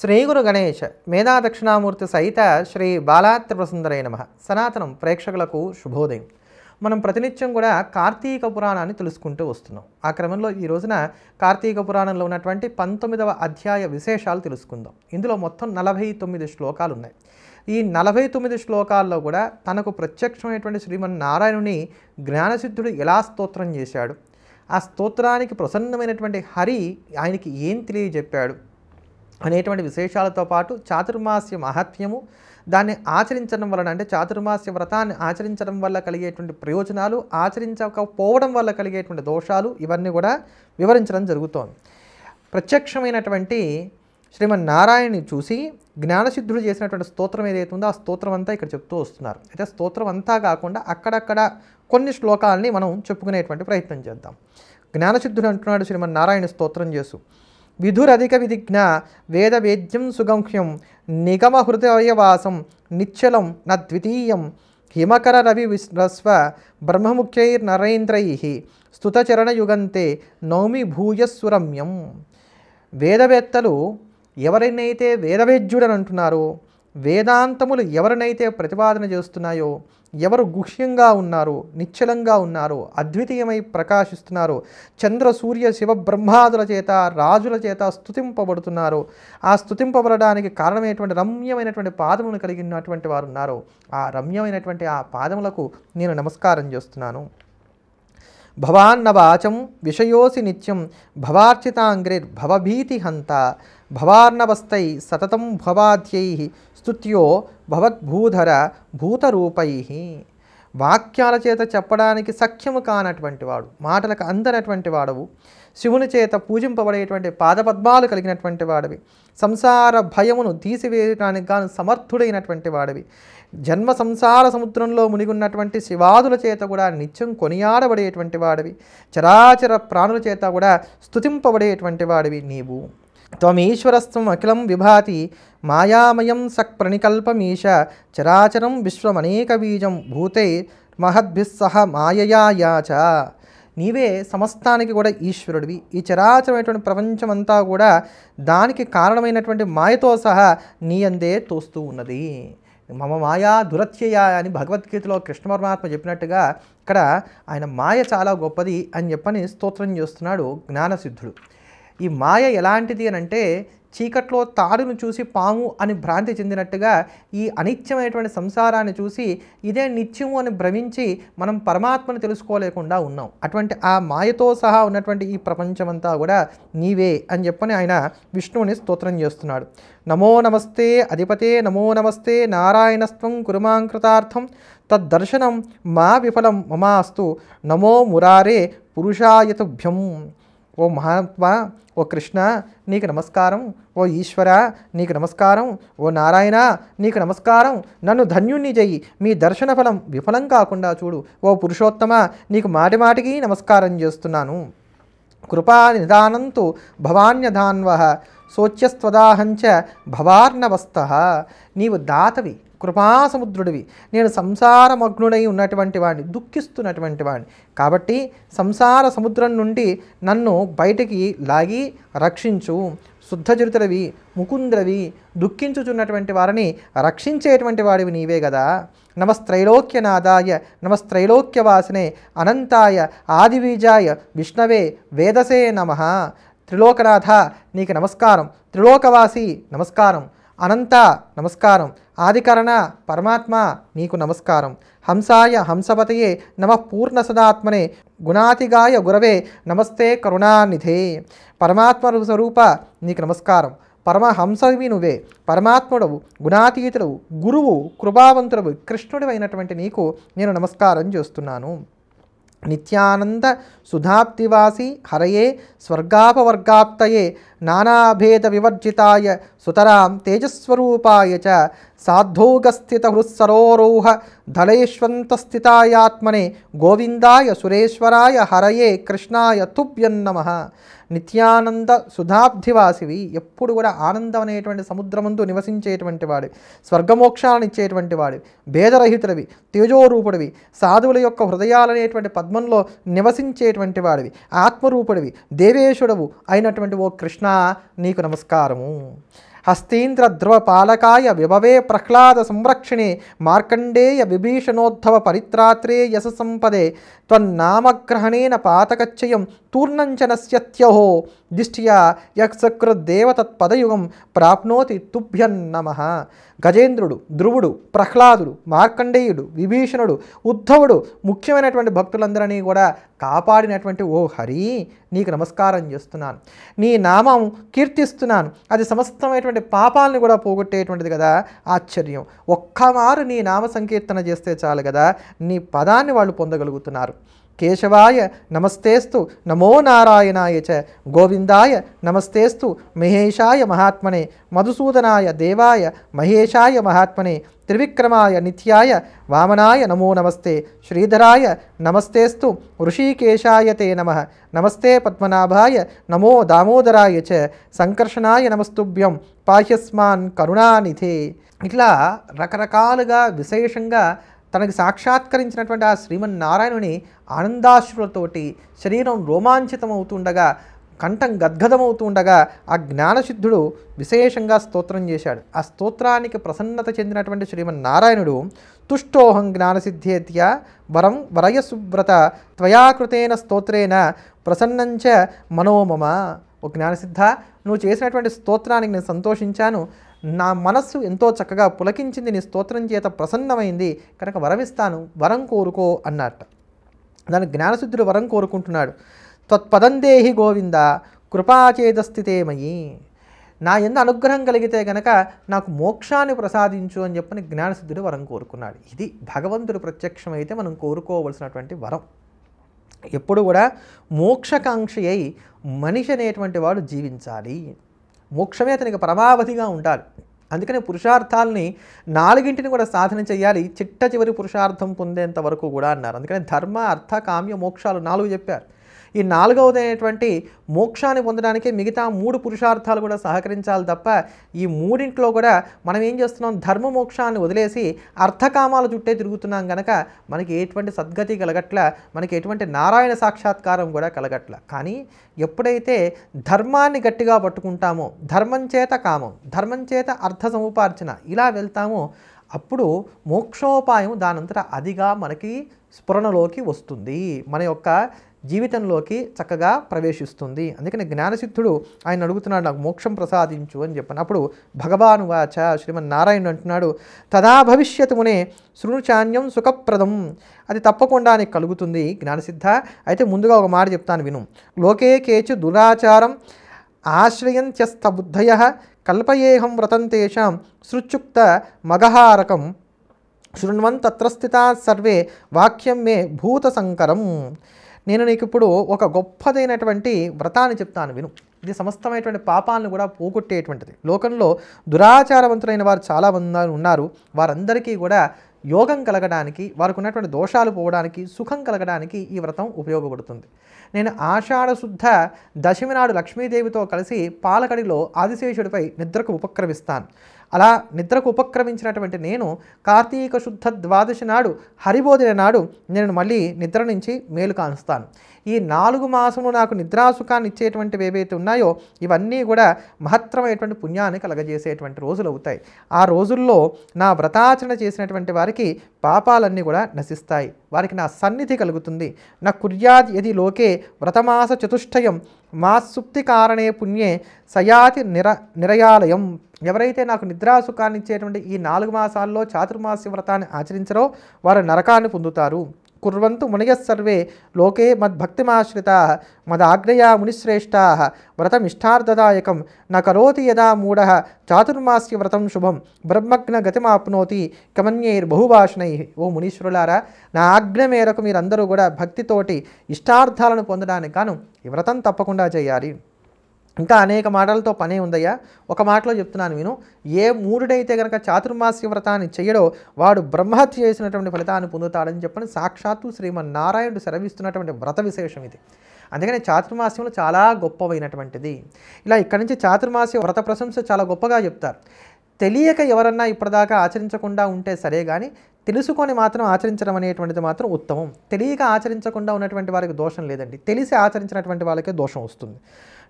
శ్రీ గురు గణేష్ మేధా దక్షిణామూర్తి సహిత శ్రీ బాలాత్రిపసుందరై నమ సనాతనం ప్రేక్షకులకు శుభోదయం మనం ప్రతినిత్యం కూడా కార్తీక పురాణాన్ని తెలుసుకుంటూ వస్తున్నాం ఆ క్రమంలో ఈ రోజున కార్తీక పురాణంలో ఉన్నటువంటి పంతొమ్మిదవ అధ్యాయ విశేషాలు తెలుసుకుందాం ఇందులో మొత్తం నలభై తొమ్మిది శ్లోకాలు ఉన్నాయి ఈ నలభై తొమ్మిది శ్లోకాల్లో కూడా తనకు ప్రత్యక్షమైనటువంటి శ్రీమన్నారాయణుని జ్ఞానసిద్ధుడు ఎలా స్తోత్రం చేశాడు ఆ స్తోత్రానికి ప్రసన్నమైనటువంటి హరి ఆయనకి ఏం తెలియజెప్పాడు అనేటువంటి విశేషాలతో పాటు చాతుర్మాస్య మహత్యము దాన్ని ఆచరించడం వలన అంటే చాతుర్మాస్య వ్రతాన్ని ఆచరించడం వల్ల కలిగేటువంటి ప్రయోజనాలు ఆచరించకపోవడం వల్ల కలిగేటువంటి దోషాలు ఇవన్నీ కూడా వివరించడం జరుగుతోంది ప్రత్యక్షమైనటువంటి శ్రీమన్నారాయణని చూసి జ్ఞానసిద్ధుడు చేసినటువంటి స్తోత్రం ఏదైతే ఉందో ఆ స్తోత్రం అంతా ఇక్కడ చెప్తూ వస్తున్నారు అయితే స్తోత్రం అంతా కాకుండా అక్కడక్కడ కొన్ని శ్లోకాలని మనం చెప్పుకునేటువంటి ప్రయత్నం చేద్దాం జ్ఞానసిద్ధుడు అంటున్నాడు శ్రీమన్నారాయణ స్తోత్రం చేసు విధురధిక విధిజ్ఞ వేదవేద్యం సుగంఖ్యం నిగమహృదయవాసం నిచ్చలం ద్వితీయం హిమకర రవి విశ్రస్వ బ్రహ్మముఖ్యైర్నరేంద్రై స్థుతచరణయుగంతే నౌమి భూయస్సురమ్యం వేదవేత్తలు ఎవరినైతే వేదవేద్యుడని అంటున్నారో వేదాంతములు ఎవరినైతే ప్రతిపాదన చేస్తున్నాయో ఎవరు గుహ్యంగా ఉన్నారు నిశ్చలంగా ఉన్నారు అద్వితీయమై ప్రకాశిస్తున్నారు చంద్ర సూర్య శివ బ్రహ్మాదుల చేత రాజుల చేత స్థుతింపబడుతున్నారు ఆ స్థుతింపబడడానికి కారణమైనటువంటి రమ్యమైనటువంటి పాదములను కలిగినటువంటి వారు ఉన్నారు ఆ రమ్యమైనటువంటి ఆ పాదములకు నేను నమస్కారం చేస్తున్నాను భవాన్నవాచం విషయోసి నిత్యం భవార్చితాంగ్రిర్భవభీతి హంత భవార్ణవస్థై సతతం భవాధ్యై స్తుత్యో భవద్భూధర భూతరూపై వాక్యాల చేత చెప్పడానికి సఖ్యము కానటువంటి వాడు మాటలకు అందనటువంటి వాడవు శివుని చేత పూజింపబడేటువంటి పాదపద్మాలు కలిగినటువంటి వాడివి సంసార భయమును తీసివేయడానికి గాను సమర్థుడైనటువంటి వాడివి జన్మ సంసార సముద్రంలో మునిగున్నటువంటి శివాదుల చేత కూడా నిత్యం కొనియాడబడేటువంటి వాడివి చరాచర ప్రాణుల చేత కూడా స్థుతింపబడేటువంటి వాడివి నీవు త్వమీశ్వరస్వం అఖిలం విభాతి మాయామయం సక్ ప్రణికల్పమీష చరాచరం విశ్వమనేక బీజం భూతే మహద్భిస్సహ మాయయాయాచ నీవే సమస్తానికి కూడా ఈశ్వరుడివి ఈ చరాచరమైనటువంటి ప్రపంచమంతా కూడా దానికి కారణమైనటువంటి మాయతో సహా నీ అందే తోస్తూ ఉన్నది మమ మాయా దురత్యయ అని భగవద్గీతలో కృష్ణ పరమాత్మ చెప్పినట్టుగా ఇక్కడ ఆయన మాయ చాలా గొప్పది అని చెప్పని స్తోత్రం చేస్తున్నాడు జ్ఞానసిద్ధుడు ఈ మాయ ఎలాంటిది అని అంటే చీకట్లో తాడును చూసి పాము అని భ్రాంతి చెందినట్టుగా ఈ అనిత్యమైనటువంటి సంసారాన్ని చూసి ఇదే నిత్యము అని భ్రమించి మనం పరమాత్మను తెలుసుకోలేకుండా ఉన్నాం అటువంటి ఆ మాయతో సహా ఉన్నటువంటి ఈ ప్రపంచమంతా కూడా నీవే అని చెప్పని ఆయన విష్ణువుని స్తోత్రం చేస్తున్నాడు నమో నమస్తే అధిపతే నమో నమస్తే నారాయణస్వం కురుమాంకృతార్థం తద్దర్శనం మా విఫలం మమాస్తు నమో మురారే పురుషాయతుభ్యం ఓ మహాత్మా ఓ కృష్ణ నీకు నమస్కారం ఓ ఈశ్వర నీకు నమస్కారం ఓ నారాయణ నీకు నమస్కారం నన్ను ధన్యుణ్ణి చెయ్యి మీ దర్శన ఫలం విఫలం కాకుండా చూడు ఓ పురుషోత్తమ నీకు మాటి మాటికి నమస్కారం చేస్తున్నాను కృపా నిదానంతు భవాన్యధాన్వ సోచ్యస్వదాహంచ భవార్ణవస్థ నీవు దాతవి కృపాసముద్రుడివి నేను సంసార మగ్నుడై ఉన్నటువంటి వాడిని దుఃఖిస్తున్నటువంటి వాడిని కాబట్టి సంసార సముద్రం నుండి నన్ను బయటికి లాగి రక్షించు శుద్ధచరితులవి ముకుంద్రవి దుఃఖించుచున్నటువంటి వారిని రక్షించేటువంటి వాడివి నీవే కదా నమస్త్రైలోక్యనాదాయ నమస్త్రైలోక్యవాసనే అనంతాయ ఆదివీజాయ విష్ణవే వేదసే నమ త్రిలోకనాథ నీకు నమస్కారం త్రిలోకవాసి నమస్కారం అనంత నమస్కారం ఆదికరణ పరమాత్మ నీకు నమస్కారం హంసాయ హంసపతయే నమ పూర్ణ సదాత్మనే గుణాతిగాయ గురవే నమస్తే కరుణానిధే పరమాత్మ స్వరూప నీకు నమస్కారం పరమహంసవి నువ్వే పరమాత్ముడవు గుణాతీతుడవు గురువు కృపావంతుడవు కృష్ణుడు అయినటువంటి నీకు నేను నమస్కారం చేస్తున్నాను నిత్యానంద సుధాప్తివాసి హరయే స్వర్గాపవర్గాప్తయే నానాభేద వివర్జితాయ సుతరాం తేజస్వరూపాయ చ సాధోగస్థిత హృత్సరోరోహ ధలైష్వంతస్థితాయాత్మనే గోవిందాయ సురేశ్వరాయ హరయే కృష్ణాయ తుభ్యం నిత్యానంద సుధాబ్ధివాసివి ఎప్పుడు కూడా ఆనందం అనేటువంటి సముద్రమందు నివసించేటువంటి వాడివి స్వర్గమోక్షాలను ఇచ్చేటువంటి వాడివి భేదరహితులవి తేజోరూపుడివి సాధువుల యొక్క హృదయాలనేటువంటి పద్మంలో నివసించేటువంటి వాడివి ఆత్మరూపుడివి దేవేశుడవు అయినటువంటి ఓ కృష్ణ నీకు నమస్కారము పాలకాయ విభవే ప్రహ్లాద సంరక్షిణే మార్కండేయ విభీషణోద్ధవ పరిత్రాత్రే యశ సంపదే త్వన్నామగ్రహణేన పాతకచ్చయం తూర్ణంచనస్యత్యహో దిష్ట్యా యక్సకృద్దేవ దేవతత్పదయుగం ప్రాప్నోతి తుభ్యన్నమ గజేంద్రుడు ధ్రువుడు ప్రహ్లాదుడు మార్కండేయుడు విభీషణుడు ఉద్ధవుడు ముఖ్యమైనటువంటి భక్తులందరినీ కూడా కాపాడినటువంటి ఓ హరి నీకు నమస్కారం చేస్తున్నాను నీ నామం కీర్తిస్తున్నాను అది సమస్తమైనటువంటి పాపాలను కూడా పోగొట్టేటువంటిది కదా ఆశ్చర్యం ఒక్కమారు నీ నామ సంకీర్తన చేస్తే చాలు కదా నీ పదాన్ని వాళ్ళు పొందగలుగుతున్నారు केशवाय नमस्तेस्तु नमो नारायणाय च गोविन्दाय नमस्तेस्तु महेशाय महात्मने मधुसूदनाय देवाय महेशाय महात्मने त्रिविक्रमाय नित्याय वामनाय नमो नमस्ते श्रीधराय नमस्तेस्तु ऋषिकेशाय ते नमः नमस्ते पद्मनाभाय नमो दामोदराय च सङ्कर्षणाय नमस्तुभ्यं पाह्यस्मान् करुणानिधि इला रकरकालुगा विशेषङ्ग తనకి సాక్షాత్కరించినటువంటి ఆ శ్రీమన్నారాయణుని ఆనందాశ్రులతోటి శరీరం రోమాంచితమవుతుండగా కంఠం గద్గదమవుతుండగా ఆ జ్ఞానసిద్ధుడు విశేషంగా స్తోత్రం చేశాడు ఆ స్తోత్రానికి ప్రసన్నత చెందినటువంటి శ్రీమన్నారాయణుడు తుష్టోహం జ్ఞానసిద్ధేత్య వరం వరయసుబ్రత త్వయాకృతైన స్తోత్రేన ప్రసన్నంచ మనోమమ ఓ జ్ఞానసిద్ధ నువ్వు చేసినటువంటి స్తోత్రానికి నేను సంతోషించాను నా మనస్సు ఎంతో చక్కగా పులకించింది నీ స్తోత్రం చేత ప్రసన్నమైంది కనుక వరమిస్తాను వరం కోరుకో అన్నట్ట దాని జ్ఞానశుద్ధుడు వరం కోరుకుంటున్నాడు దేహి గోవింద కృపాచేతస్థితేమయి నా ఎందు అనుగ్రహం కలిగితే గనక నాకు మోక్షాన్ని ప్రసాదించు అని చెప్పని జ్ఞానశుద్ధుడు వరం కోరుకున్నాడు ఇది భగవంతుడు ప్రత్యక్షమైతే మనం కోరుకోవలసినటువంటి వరం ఎప్పుడు కూడా మోక్షకాంక్షి అయి మనిషి అనేటువంటి వాడు జీవించాలి మోక్షమే అతనికి పరమావధిగా ఉండాలి అందుకనే పురుషార్థాలని నాలుగింటిని కూడా సాధన చేయాలి చిట్ట చివరి పురుషార్థం పొందేంత వరకు కూడా అన్నారు అందుకనే ధర్మ అర్థ కామ్య మోక్షాలు నాలుగు చెప్పారు ఈ నాలుగవది అనేటువంటి మోక్షాన్ని పొందడానికి మిగతా మూడు పురుషార్థాలు కూడా సహకరించాలి తప్ప ఈ మూడింట్లో కూడా మనం ఏం చేస్తున్నాం ధర్మ మోక్షాన్ని వదిలేసి అర్థకామాల చుట్టే తిరుగుతున్నాం కనుక మనకి ఎటువంటి సద్గతి కలగట్ల మనకి ఎటువంటి నారాయణ సాక్షాత్కారం కూడా కలగట్ల కానీ ఎప్పుడైతే ధర్మాన్ని గట్టిగా పట్టుకుంటామో ధర్మం చేత కామం ధర్మం చేత అర్థ సముపార్జన ఇలా వెళ్తామో అప్పుడు మోక్షోపాయం దానంతట అదిగా మనకి స్ఫురణలోకి వస్తుంది మన యొక్క జీవితంలోకి చక్కగా ప్రవేశిస్తుంది అందుకని జ్ఞానసిద్ధుడు ఆయన అడుగుతున్నాడు నాకు మోక్షం ప్రసాదించు అని చెప్పాను అప్పుడు భగవాను వాచ శ్రీమన్నారాయణుడు అంటున్నాడు తదా భవిష్యత్తునే శృణుచాన్యం సుఖప్రదం అది తప్పకుండా నీకు కలుగుతుంది జ్ఞానసిద్ధ అయితే ముందుగా ఒక మాట చెప్తాను విను లోకే కేచు దురాచారం ఆశ్రయంత్యస్థ బుద్ధయ కల్పయేహం వ్రతం తేషాం సృచ్యుక్త మగహారకం శృణ్వన్ తత్రస్థితా సర్వే వాక్యం మే భూతసంకరం నేను నీకు ఇప్పుడు ఒక గొప్పదైనటువంటి వ్రతాన్ని చెప్తాను విను ఇది సమస్తమైనటువంటి పాపాలను కూడా పోగొట్టేటువంటిది లోకంలో దురాచారవంతులైన వారు చాలా మంది ఉన్నారు వారందరికీ కూడా యోగం కలగడానికి వారికి ఉన్నటువంటి దోషాలు పోవడానికి సుఖం కలగడానికి ఈ వ్రతం ఉపయోగపడుతుంది నేను ఆషాఢశుద్ధ శుద్ధ దశమి నాడు లక్ష్మీదేవితో కలిసి పాలకడిలో ఆదిశేషుడిపై నిద్రకు ఉపక్రమిస్తాను అలా నిద్రకు ఉపక్రమించినటువంటి నేను కార్తీక శుద్ధ ద్వాదశి నాడు హరిబోధిన నాడు నేను మళ్ళీ నిద్ర నుంచి మేలు కానుస్తాను ఈ నాలుగు మాసము నాకు నిద్రాసుఖాన్ని ఇచ్చేటువంటివి ఏవైతే ఉన్నాయో ఇవన్నీ కూడా మహత్తరమైనటువంటి పుణ్యాన్ని కలగజేసేటువంటి రోజులు అవుతాయి ఆ రోజుల్లో నా వ్రతాచరణ చేసినటువంటి వారికి పాపాలన్నీ కూడా నశిస్తాయి వారికి నా సన్నిధి కలుగుతుంది నా కుర్యాద్ యది లోకే వ్రతమాస చతుష్టయం మా సుప్తి కారణే పుణ్యే సయాతి నిర నిరయాలయం ఎవరైతే నాకు నిద్రాసుఖాన్ని ఇచ్చేటువంటి ఈ నాలుగు మాసాల్లో చాతుర్మాస్య వ్రతాన్ని ఆచరించరో వారు నరకాన్ని పొందుతారు కుర్వంతు మునయస్ సర్వే లోకే మద్భక్తిమాశ్రిత మదాగ్రయా మునిశ్రేష్ట వ్రతం ఇష్టార్థదాయకం నా కరోతి యదా మూఢ చాతుర్మాస్య వ్రతం శుభం బ్రహ్మగ్న గతిమాప్నోతి కమన్యైర్ బహుభాషణై ఓ మునీశ్వరులారా నా ఆజ్ఞ మేరకు మీరందరూ కూడా భక్తితోటి ఇష్టార్థాలను పొందడానికి గాను ఈ వ్రతం తప్పకుండా చేయాలి ఇంకా అనేక మాటలతో పనే ఉందయ్యా ఒక మాటలో చెప్తున్నాను నేను ఏ మూడుడైతే గనక చాతుర్మాస్య వ్రతాన్ని చేయడో వాడు బ్రహ్మహత్య చేసినటువంటి ఫలితాన్ని పొందుతాడని చెప్పని సాక్షాత్తు శ్రీమన్నారాయణుడు సెలవిస్తున్నటువంటి వ్రత విశేషం ఇది అందుకని చాతుర్మాస్యంలో చాలా గొప్పవైనటువంటిది ఇలా ఇక్కడి నుంచి చాతుర్మాస్య వ్రత ప్రశంస చాలా గొప్పగా చెప్తారు తెలియక ఎవరన్నా ఇప్పటిదాకా ఆచరించకుండా ఉంటే సరే కానీ తెలుసుకొని మాత్రం ఆచరించడం అనేటువంటిది మాత్రం ఉత్తమం తెలియక ఆచరించకుండా ఉన్నటువంటి వారికి దోషం లేదండి తెలిసి ఆచరించినటువంటి వాళ్ళకే దోషం వస్తుంది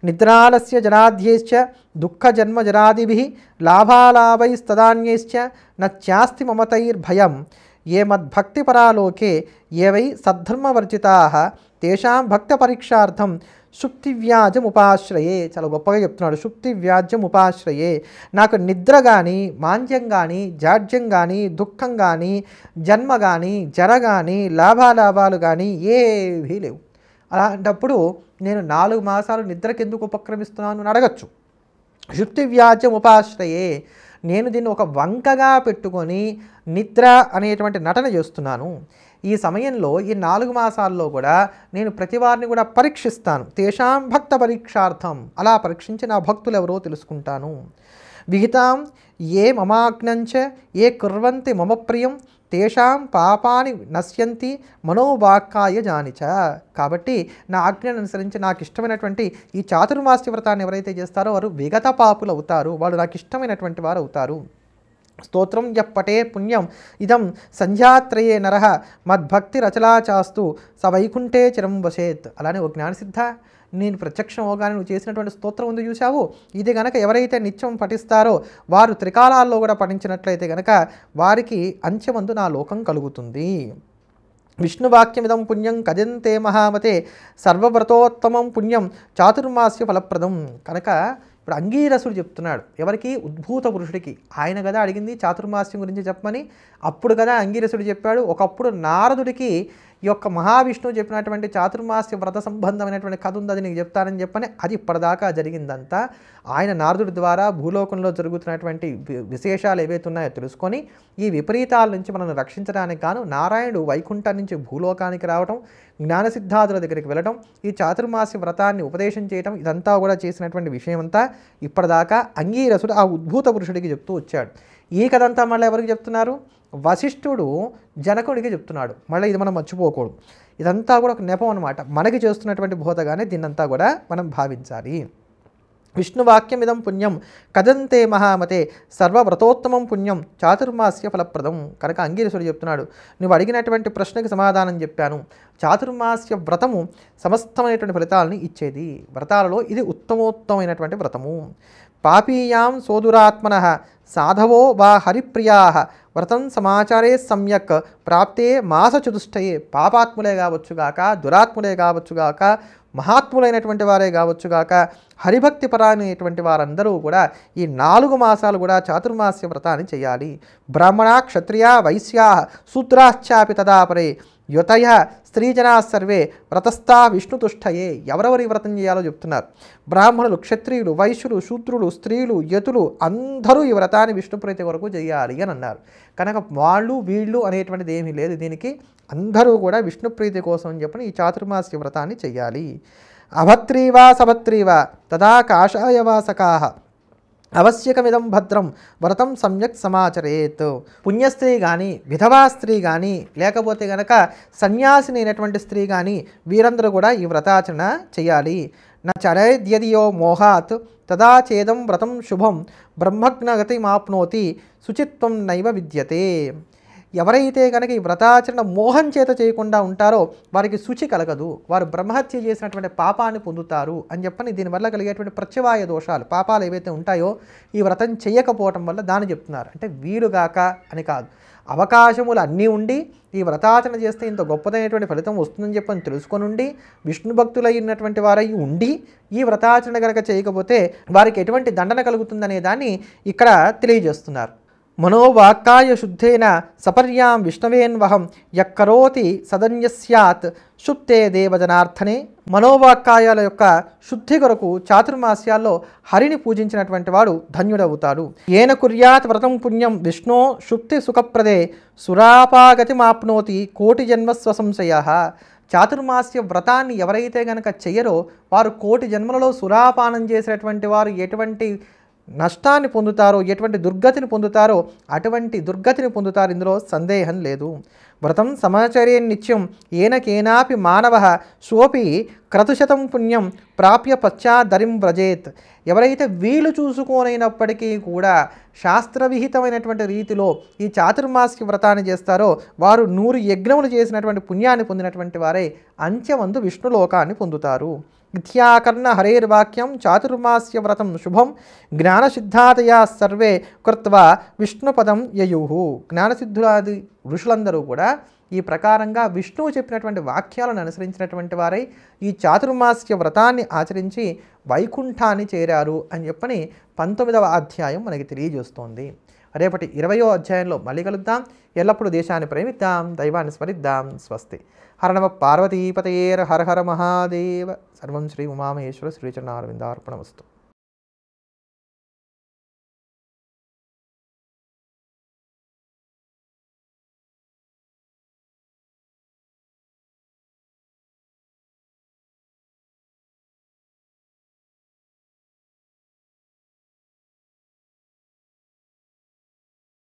నిద్రాలస్య జనాధ్యైశ్చ దుఃఖ జన్మ జనాదిభి లాభాలాభైస్తదాన్యైశ్చ నత్యాస్తి మమతైర్భయం ఏ మద్భక్తిపరాలోకే ఏవై సద్ధర్మవర్జితా తేషాం భక్త పరీక్షార్థం సుప్తి వ్యాజం ఉపాశ్రయే చాలా గొప్పగా చెప్తున్నాడు సుప్తి వ్యాజ్యం ఉపాశ్రయే నాకు నిద్ర కానీ మాంద్యం కానీ జాడ్యం కానీ దుఃఖం కానీ జన్మ కానీ జర కానీ లాభాలాభాలు కానీ ఏవీ లేవు అలాంటప్పుడు నేను నాలుగు మాసాలు నిద్రకి ఎందుకు ఉపక్రమిస్తున్నాను అడగచ్చు శుక్తి వ్యాజ్యం ఉపాశ్రయే నేను దీన్ని ఒక వంకగా పెట్టుకొని నిద్ర అనేటువంటి నటన చేస్తున్నాను ఈ సమయంలో ఈ నాలుగు మాసాల్లో కూడా నేను ప్రతి వారిని కూడా పరీక్షిస్తాను తేషాం భక్త పరీక్షార్థం అలా పరీక్షించి నా భక్తులు ఎవరో తెలుసుకుంటాను విహితాం ఏ మమాగ్నంచ ఏ కుర్వంతి మమ ప్రియం తేషాం పాపాని నశ్యంతి మనోవాక్కాయ జానిచ కాబట్టి నా ఆజ్ఞను అనుసరించి నాకు ఇష్టమైనటువంటి ఈ చాతుర్మాస్య వ్రతాన్ని ఎవరైతే చేస్తారో వారు విగత పాపులు అవుతారు వాళ్ళు నాకు ఇష్టమైనటువంటి వారు అవుతారు స్తోత్రం పటే పుణ్యం ఇదం సంధ్యాత్రయే నరహ చాస్తు స వైకుంఠే చిరం వశేత్ అలానే ఓ జ్ఞానసిద్ధ నేను ప్రత్యక్షం అవగానే నువ్వు చేసినటువంటి స్తోత్రం ఉంది చూసావు ఇది గనక ఎవరైతే నిత్యం పఠిస్తారో వారు త్రికాలాల్లో కూడా పఠించినట్లయితే గనక వారికి అంచెమందు నా లోకం కలుగుతుంది విష్ణువాక్యమిదం పుణ్యం కదంతే మహామతే సర్వవ్రతోత్తమం పుణ్యం చాతుర్మాస్య ఫలప్రదం కనుక ఇప్పుడు అంగీరసుడు చెప్తున్నాడు ఎవరికి ఉద్భూత పురుషుడికి ఆయన కదా అడిగింది చాతుర్మాస్యం గురించి చెప్పమని అప్పుడు కదా అంగీరసుడు చెప్పాడు ఒకప్పుడు నారదుడికి ఈ యొక్క మహావిష్ణువు చెప్పినటువంటి చాతుర్మాస్య వ్రత సంబంధమైనటువంటి కథ ఉంది అది నీకు చెప్తానని చెప్పని అది ఇప్పటిదాకా జరిగిందంతా ఆయన నారదుడి ద్వారా భూలోకంలో జరుగుతున్నటువంటి విశేషాలు ఏవైతే ఉన్నాయో తెలుసుకొని ఈ విపరీతాల నుంచి మనల్ని రక్షించడానికి గాను నారాయణుడు వైకుంఠం నుంచి భూలోకానికి రావడం జ్ఞానసిద్ధాదుల దగ్గరికి వెళ్ళడం ఈ చాతుర్మాసి వ్రతాన్ని ఉపదేశం చేయడం ఇదంతా కూడా చేసినటువంటి విషయమంతా ఇప్పటిదాకా అంగీరసుడు ఆ ఉద్భూత పురుషుడికి చెప్తూ వచ్చాడు ఈ కథ అంతా మళ్ళీ ఎవరికి చెప్తున్నారు వశిష్ఠుడు జనకుడికి చెప్తున్నాడు మళ్ళీ ఇది మనం మర్చిపోకూడదు ఇదంతా కూడా ఒక నెపం అనమాట మనకి చేస్తున్నటువంటి బోధగానే దీన్నంతా కూడా మనం భావించాలి విష్ణువాక్యం ఇదం పుణ్యం కదంతే మహామతే సర్వవ్రతోత్తమం పుణ్యం చాతుర్మాస్య ఫలప్రదం కనుక అంగీరసుడు చెప్తున్నాడు నువ్వు అడిగినటువంటి ప్రశ్నకి సమాధానం చెప్పాను చాతుర్మాస్య వ్రతము సమస్తమైనటువంటి ఫలితాలని ఇచ్చేది వ్రతాలలో ఇది ఉత్తమోత్తమైనటువంటి వ్రతము పాపీయాం సోదురాత్మన సాధవో వా హరిప్రియా వ్రతం సమాచారే సమ్యక్ ప్రాప్తే మాసచతుష్టయే పాపాత్ములే కావచ్చుగాక దురాత్ములే కావచ్చుగాక మహాత్ములైనటువంటి వారే కావచ్చుగాక హరిభక్తి పరాయినటువంటి వారందరూ కూడా ఈ నాలుగు మాసాలు కూడా చాతుర్మాస్య వ్రతాన్ని చేయాలి బ్రాహ్మణ క్షత్రియ వైశ్యా శూద్రాశ్చాపి తదాపరే యుతయ స్త్రీజనా సర్వే వ్రతస్థా విష్ణుతుష్టయే ఎవరెవరి వ్రతం చేయాలో చెప్తున్నారు బ్రాహ్మణులు క్షత్రియులు వైశ్యులు శూద్రులు స్త్రీలు యతులు అందరూ ఈ వ్రతాన్ని విష్ణుప్రీతి వరకు చేయాలి అని అన్నారు కనుక వాళ్ళు వీళ్ళు అనేటువంటిది ఏమీ లేదు దీనికి అందరూ కూడా విష్ణుప్రీతి కోసం అని చెప్పని ఈ చాతుర్మాస్య వ్రతాన్ని చేయాలి అభత్రీవా సభత్రీవా తదా కాషాయవాసకాహ అవశ్యకమిదం భద్రం వ్రతం సమ్యక్ సమాచరేత్ పుణ్యస్త్రీ కానీ విధవా స్త్రీ కానీ లేకపోతే గనక సన్యాసిని అయినటువంటి స్త్రీ కానీ వీరందరూ కూడా ఈ వ్రతాచరణ చేయాలి నా చరేద్యదియో మోహాత్ తదా చేదం వ్రతం శుభం బ్రహ్మజ్ఞగతి మాప్నోతి శుచిత్వం నైవ విద్యతే ఎవరైతే కనుక ఈ వ్రతాచరణ మోహం చేత చేయకుండా ఉంటారో వారికి శుచి కలగదు వారు బ్రహ్మహత్య చేసినటువంటి పాపాన్ని పొందుతారు అని చెప్పని దీనివల్ల కలిగేటువంటి ప్రత్యవాయ దోషాలు పాపాలు ఏవైతే ఉంటాయో ఈ వ్రతం చేయకపోవటం వల్ల దాన్ని చెప్తున్నారు అంటే వీలుగాక అని కాదు అవకాశములు అన్నీ ఉండి ఈ వ్రతాచరణ చేస్తే ఇంత గొప్పదైనటువంటి ఫలితం వస్తుందని చెప్పని తెలుసుకొని ఉండి విష్ణు భక్తులై ఉన్నటువంటి వారై ఉండి ఈ వ్రతాచరణ కనుక చేయకపోతే వారికి ఎటువంటి దండన కలుగుతుందనే దాన్ని ఇక్కడ తెలియజేస్తున్నారు మనోవాక్కాయ శుద్ధేన సపర్యాం విష్ణవేన్వహం ఎక్కరోతి సదన్య స్యాత్ శుప్తే దేవజనార్థనే మనోవాక్కాయాల యొక్క శుద్ధి కొరకు చాతుర్మాస్యాల్లో హరిని పూజించినటువంటి వాడు ధన్యుడవుతాడు ఏన కుర్యాత్ వ్రతం పుణ్యం విష్ణో శుప్తి సుఖప్రదే సురాపాగతి మాప్నోతి కోటి జన్మస్వ సంశయ చాతుర్మాస్య వ్రతాన్ని ఎవరైతే గనక చెయ్యరో వారు కోటి జన్మలలో సురాపానం చేసినటువంటి వారు ఎటువంటి నష్టాన్ని పొందుతారో ఎటువంటి దుర్గతిని పొందుతారో అటువంటి దుర్గతిని పొందుతారు ఇందులో సందేహం లేదు వ్రతం సమాచార్య నిత్యం ఏనకేనాపి మానవ సోపి క్రతుశతం పుణ్యం ప్రాప్య పశ్చాదరిం వ్రజేత్ ఎవరైతే వీలు చూసుకోనైనప్పటికీ కూడా శాస్త్రవిహితమైనటువంటి రీతిలో ఈ చాతుర్మాసి వ్రతాన్ని చేస్తారో వారు నూరు యజ్ఞములు చేసినటువంటి పుణ్యాన్ని పొందినటువంటి వారే అంత్యమందు విష్ణులోకాన్ని పొందుతారు మిథ్యాకర్ణ హరేర్వాక్యం చాతుర్మాస్య వ్రతం శుభం జ్ఞానసిద్ధాతయా సర్వే కృత్వ విష్ణుపదం యయు జ్ఞానసిద్ధులాది ఋషులందరూ కూడా ఈ ప్రకారంగా విష్ణువు చెప్పినటువంటి వాక్యాలను అనుసరించినటువంటి వారై ఈ చాతుర్మాస్య వ్రతాన్ని ఆచరించి వైకుంఠాన్ని చేరారు అని చెప్పని పంతొమ్మిదవ అధ్యాయం మనకి తెలియజేస్తోంది రేపటి ఇరవయో అధ్యాయంలో మళ్ళీ కలుద్దాం ఎల్లప్పుడూ దేశాన్ని ప్రేమిద్దాం దైవాన్ని స్మరిద్దాం స్వస్తి హరణవ పార్వతీపతయేర్ హర హర మహాదేవ సర్వం శ్రీ ఉమామహేశ్వర వస్తుంది